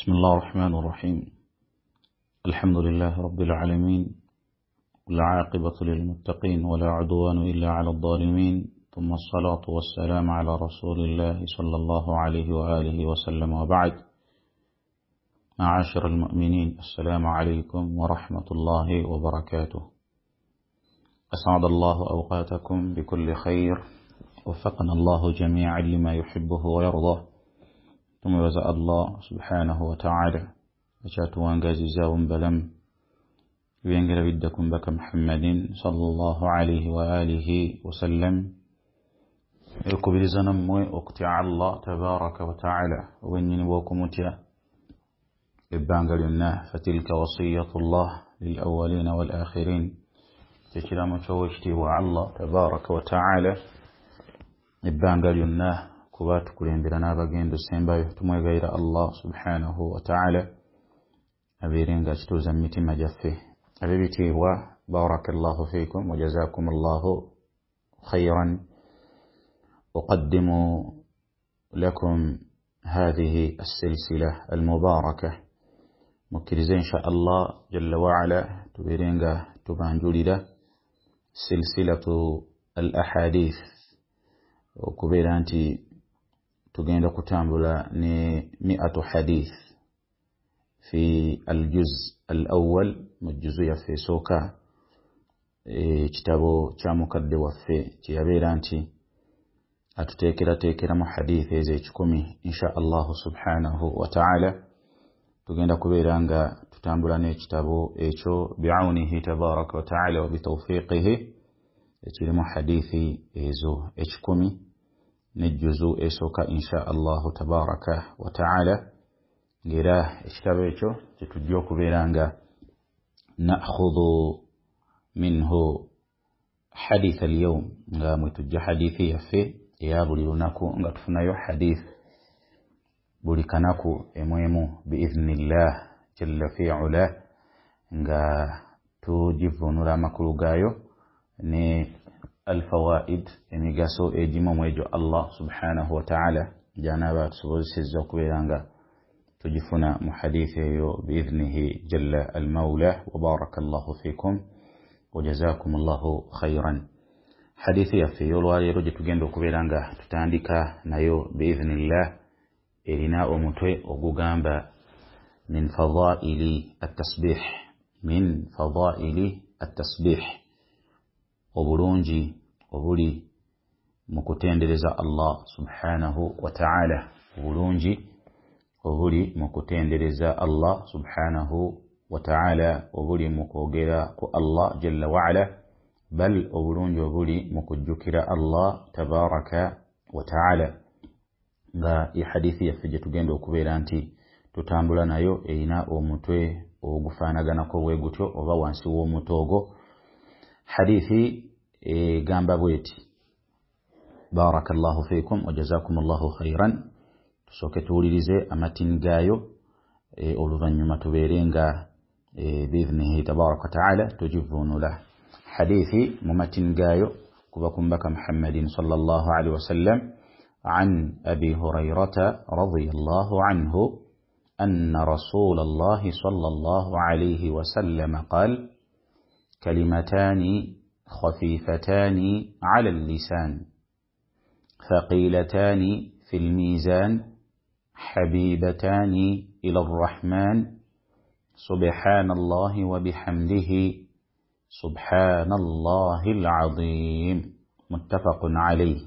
بسم الله الرحمن الرحيم الحمد لله رب العالمين والعاقبة للمتقين ولا عدوان إلا على الظالمين ثم الصلاة والسلام على رسول الله صلى الله عليه وآله وسلم وبعد معاشر المؤمنين السلام عليكم ورحمة الله وبركاته أسعد الله أوقاتكم بكل خير وفقنا الله جميعا لما يحبه ويرضاه تمرز الله سبحانه وتعالى أشاتوا أنجازي زاوم بلم وينجر بدكم بك محمد صلى الله عليه وآله وسلم يقول بلزنم وقتع الله تبارك وتعالى وإن نبوكم تيا إبان قلنا فتلك وصية الله للأولين والآخرين تشرام شوشتي وعلى الله تبارك وتعالى إبان قلنا ku baatukulembera n'abagenda osembayo tumwegayira allah subhanahu wa ta'ala nga akituuza mu mitima gyaffe ab'ebitiibwa baraka llahu fiikum wajazakum llahu khairan أقدم لكم هذه السلسلة المباركة مكرزة إن شاء الله جل وعلا تبيرينغا تبان تبانجولدا سلسلة الأحاديث وكبيرانتي tugenda kutambula ni miatu hadith fi aljuz alawal mu juzu yaffe esooka ekitabo kya mukadde waffe kyeyabeera nti atuteekerateekeramu hadith ezo ekikumi insha allahu subhanahu wataala tugenda kubeera nga tutambula n'ekitabo ekyo biaunihi tabaraka wataala wabitaufiqihi ekirimu hadithi ezo ekikumi نجزو إسوك إن شاء الله تبارك وتعالى جراه إشتبعكو تتجوكو بيرانغا نأخذ منه حديث اليوم غام تجا حديثي يفي يا بليوناكو نغطفنا يو حديث بليكناكو إمويمو بإذن الله جل في علاه نغا توجف نرامكو غايو ني الفوائد emi gaso e jimamwejo allah subhanahu wa taala janaba tusobozesezza okubeera nga tugifuna mu hadithi eyo biidhnihi jalla almaula wabaraka allahu fikum wajazakum allahu khairan hadithi yaffe ey'olwaleero gye tugenda okubeera nga tutandika nayo biidhinillah erina omutwe ogugamba min fadaili attasbih min fadaili attasbih obulungi obuli mu kutendereza allah subhanahu wataala obulungi obuli mu kutendereza allah subhanahu wataala obuli mu kwogera ku allah jalla waala bal obulungi obuli mu kujjukira allah tabaraka wataala nga ehadithi yaffe gyetugenda okubeera nti tutambula nayo erina omutwe ogufaanaganako bwe gutyo oba wansi w'omutwe ogwo hadithi egamba bweti barakallahu fikum wajazakum llahu khairan tusooke tuwulirize amatini gaayo oluvannyuma tubeere nga biidhnihi tabaraka wataala tugivuunula hadithi mu matini gaayo kuba kumbaka muhammadin sal llahu alihi wasallam عن أبي هريرة رضي الله عنه أن رسول الله صلى الله عليه وسلم قال كلمتان خفيفتان على اللسان ثقيلتان في الميزان حبيبتان إلى الرحمن سبحان الله وبحمده سبحان الله العظيم متفق عليه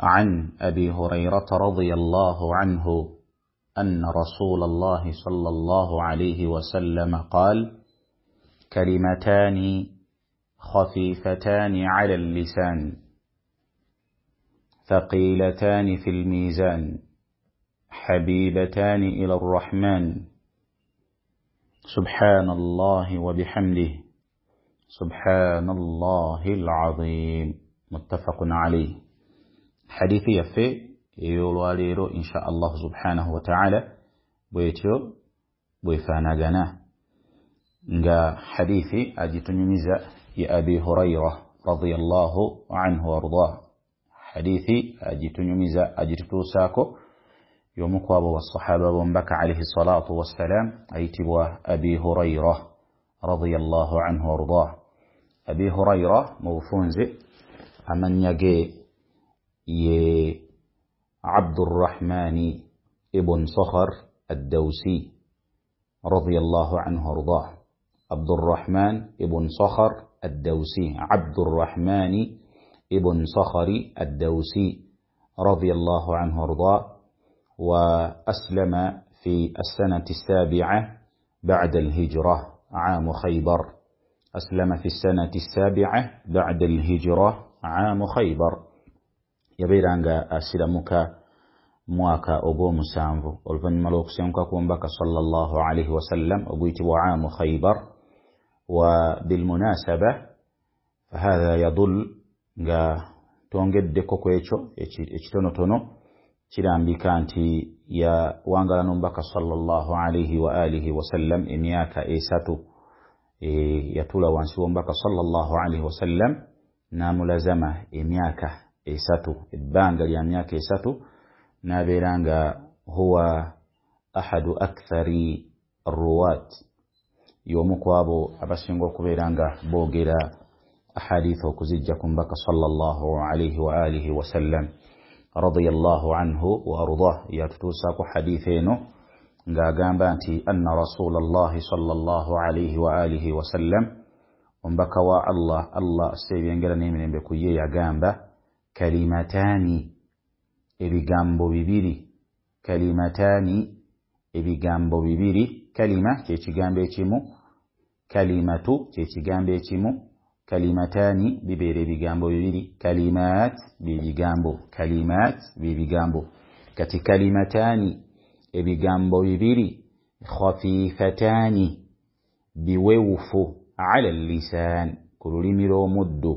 عن أبي هريرة رضي الله عنه أن رسول الله صلى الله عليه وسلم قال كلمتان خفيفتان على اللسان ثقيلتان في الميزان حبيبتان إلى الرحمن سبحان الله وبحمده سبحان الله العظيم متفق عليه حديث يفي يولواليرو إن شاء الله سبحانه وتعالى بيتيو بيفانا جناه نجا حديثي أجي تنميزة يا أبي هريرة رضي الله عنه وارضاه حديثي أجي تنميزة أجي تتوساكو يوم أبو الصحابة ومبكى عليه الصلاة والسلام أي تبوى أبي هريرة رضي الله عنه وارضاه أبي هريرة موفونزي أمن يجي ي عبد الرحمن ابن صخر الدوسي رضي الله عنه وارضاه عبد الرحمن ابن صخر الدوسي عبد الرحمن ابن صخر الدوسي رضي الله عنه وارضاه وأسلم في السنة السابعة بعد الهجرة عام خيبر أسلم في السنة السابعة بعد الهجرة عام خيبر يبير أنك yabeeranga asiramuka mwaka ogw'omusanvu oluvannyuma lw'okusenguka ku mbaka sallallahu alaihi wasallam oguyitibwa عام خيبر وبالمناسبة هذا يضل جا تونجد ديكو كويتشو اتشتونو تونو تيران بيكانتي يا وانغالا نمبكا صلى الله عليه وآله وسلم إمياكا إيساتو يا تولا وانسي ومبكا صلى الله عليه وسلم نام لزمة إمياكا إيساتو إبانغال يا مياكا إيساتو نابيرانغا هو أحد أكثر الرواد y'omu ku abo abasinga okubeera nga boogera ahaditha okuzijja ku mbaka sallallahu alaihi wa alihi wasallam رضي الله عنه وأرضاه يتتوساك حديثين قام بانتي أن رسول الله صلى الله عليه وآله وسلم ومبكى الله الله استيبين قلني من بكوية قام كلمتان إبقام ببيري كلمتان ebigambo bibiri kalima kyekigambo ekimu kalimatu kyekigambo ekimu kalimatani bibeera ebigambo bibiri kalimat byebigambo kalimat byebigambo kati kalimatani ebigambo bibiri khafifatani biwewufu ala llisan ku lulimi lw'omuddu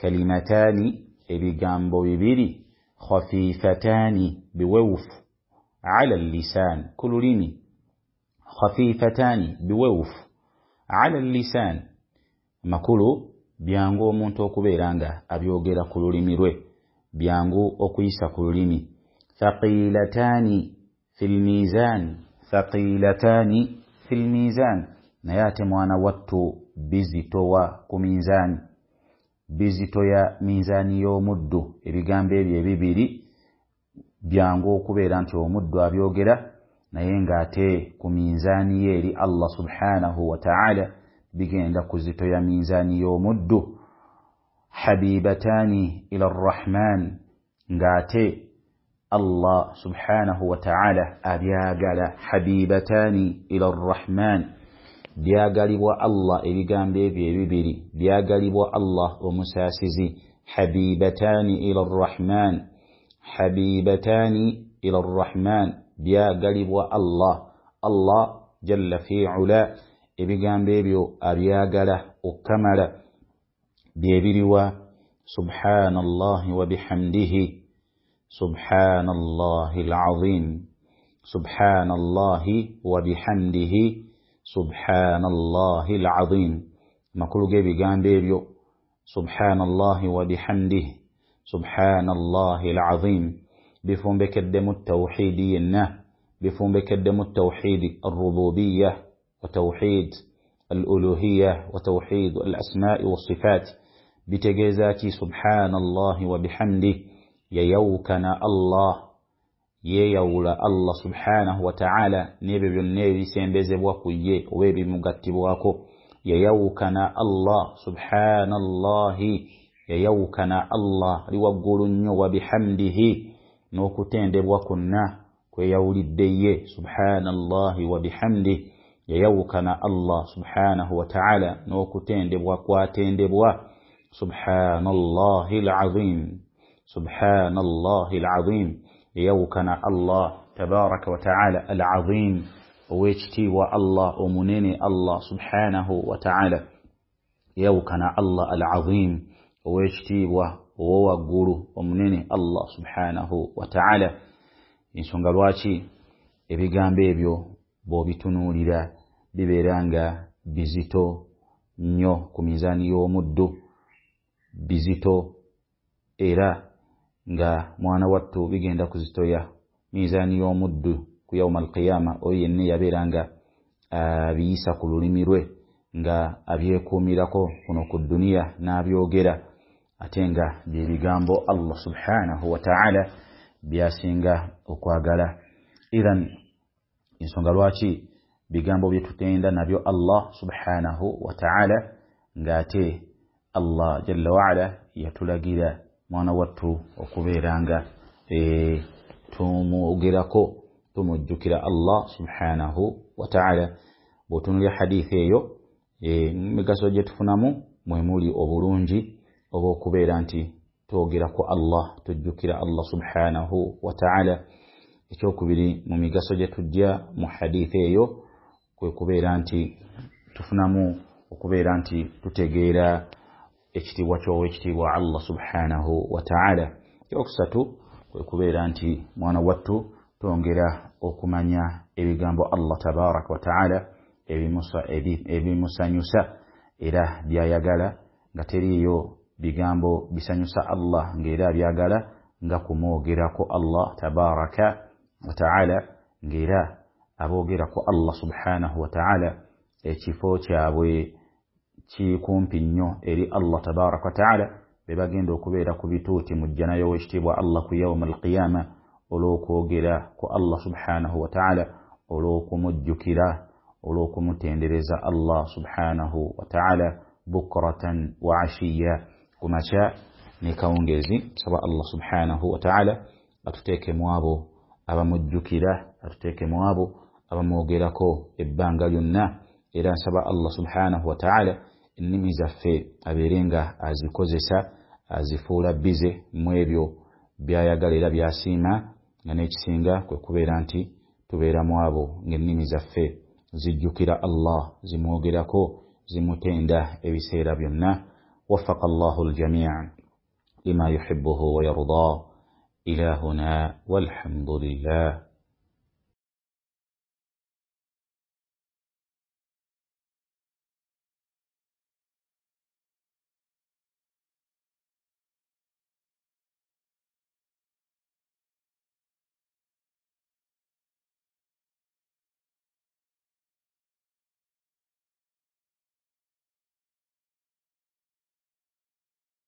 kalimatani ebigambo bibiri khafifatani biwewufu على اللسان كلوريني خفيفتان بوف على اللسان makulu byangu omuntu okubeera nga abyogera ku lulimi lwe byangu okuyisa ku lulimi thaqilatani filmizan thaqilatani filmizan naye ate mwana wattu bizitowa ku minzaani bizitoya minzaani y'omuddu ebigambo ebyo ebibiri byangu okubeera nti omuddu abyogera naye ng'ate ku minzaani ye eri allah subhanahu wataala bigenda kuzitoya minzaani y'omuddu habibatani ila rrahman ng'ate allah subhanahu wataala abyagala habibatani ila rrahman byagalibwa allah ebigambo ebyo ebibiri byagalibwa allah omusaasizi habibatani ila rrahman حبيبتان إلى الرحمن بيا قلب الله الله جل في علا ebigambo ebyo abyagala okkamala bye biriwa subhanallahi wa bihamdihi subhanallahi alazim subhanallahi wa bihamdihi subhanallahi alazim makulu g'ebigambo ebyo subhanallahi wa bihamdihi سبحان الله العظيم بفهم بكدم التوحيد ينه بفهم بكدم التوحيد الربوبية وتوحيد الألوهية وتوحيد الأسماء والصفات بتجازاتي سبحان الله وبحمده ييوكنا الله ييولا الله سبحانه وتعالى نبي بالنبي سينبزبوكو يي وبي مغتبوكو ييوكنا الله سبحان الله yayawukana allah liwaggulu nnyo wabihamdihi n'okutendebwa kwonna kweyawulidde ye subhanallahi wabihamdihi yayawukana allah subhanahu wataala n'okutendebwa kwatendebwa subhanallahi lazim subhanallahi alazim yayawukana allah tabaraka wataala alazim owekitiibwa allah omunene allah subhanahu wataala yayawukana allah alazim ow'ekitiibwa ow'owaggulu omunene allah subhanahu wataala ensonga lwaki ebigambo ebyo bwobitunuulira bibeera nga bizito nnyo ku mizaani y'omuddu bizito era nga mwana wattu bigenda kuzitoya mizaani y'omuddu ku yauma alqiyama oyo yenna yabeera nga abiyisa ku lulimi lwe nga abyekuumirako kuno ku dduniya n'abyogera na atenga byebigambo allah subhanahu wataala byasinga okwagala ithan ensonga lwaki bigambo byetutenda nabyo allah subhanahu wataala ngaate allah jalla waala yatulagira mwana wattu okubeeranga e, tumwogerako tumujjukira allah subhanahu wataala bwetunulya hadithi eyo emigaso gyetufunamu mwemuli obulungi oba okubeera nti twogera ku allah tujjukira allah subhanahu wataala ekyokubiri mu migaso gye tujja mu haditha eyo kwe kubeera nti tufunamu okubeera nti tutegeera ekitiibwa kyowekitiibwa allah subhanahu wataala ekyokusatu kwe kubeera nti mwana wattu twongera okumanya ebigambo allah tabaraka wataala ebimusanyusa era byayagala nga teriyo bigambo bisanyusa allah ng'era byagala nga kumwogerako allah tabaraka wa wataala ng'era aboogerako allah subhanahu wa wataala ekifo kyabwe kikumpi nnyo eri allah tabaraka wa taala bagenda okubeera ku bituuti mu jjanayo w'ekitiibwa allah ku yawma alqiyama olw'okwogera ku allah subhanahu wa wataala olw'okumujjukira olw'okumutendereza allah subhanahu wataala bukratan wa ashiya kunacha ne kawungeezi nsaba allah subhanahu wataala atuteekemu abo abamujjukira atuteekemu abo abamwogerako ebbanga lyonna era nsaba allah subhanahu wataala ennimi zaffe abeere nga azikozesa azifuula bize mu ebyo byayagala era byasiima nga n'ekisinga kwe kubeera nti tubeeramu abo ngaennimi zaffe zijjukira allah zimwogerako zimutenda ebiseera byonna وفق الله الجميع لما يحبه ويرضاه إلى هنا والحمد لله